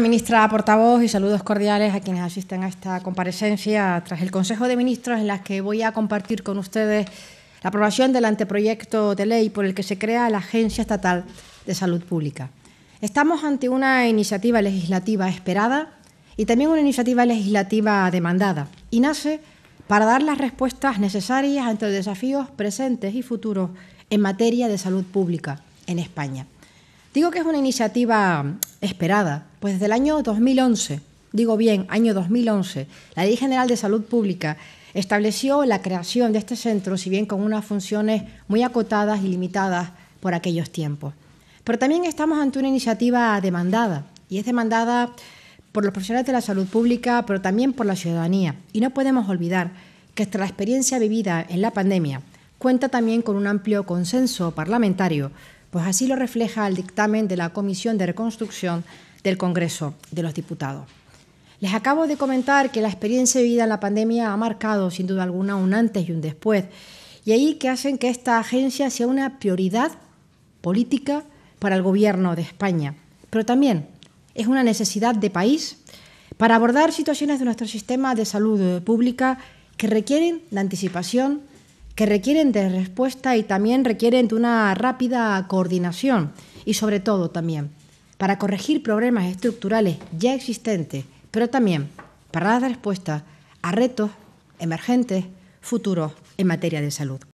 Ministra portavoz y saludos cordiales a quienes asisten a esta comparecencia tras el Consejo de Ministros en las que voy a compartir con ustedes la aprobación del anteproyecto de ley por el que se crea la Agencia Estatal de Salud Pública. Estamos ante una iniciativa legislativa esperada y también una iniciativa legislativa demandada y nace para dar las respuestas necesarias ante los desafíos presentes y futuros en materia de salud pública en España. Digo que es una iniciativa esperada pues desde el año 2011, digo bien, año 2011, la Ley General de Salud Pública estableció la creación de este centro, si bien con unas funciones muy acotadas y limitadas por aquellos tiempos. Pero también estamos ante una iniciativa demandada, y es demandada por los profesionales de la salud pública, pero también por la ciudadanía. Y no podemos olvidar que esta experiencia vivida en la pandemia, cuenta también con un amplio consenso parlamentario, pues así lo refleja el dictamen de la Comisión de Reconstrucción del Congreso de los Diputados. Les acabo de comentar que la experiencia vivida en la pandemia ha marcado, sin duda alguna, un antes y un después, y ahí que hacen que esta agencia sea una prioridad política para el Gobierno de España, pero también es una necesidad de país para abordar situaciones de nuestro sistema de salud pública que requieren de anticipación, que requieren de respuesta y también requieren de una rápida coordinación y sobre todo también para corregir problemas estructurales ya existentes, pero también para dar respuesta a retos emergentes futuros en materia de salud.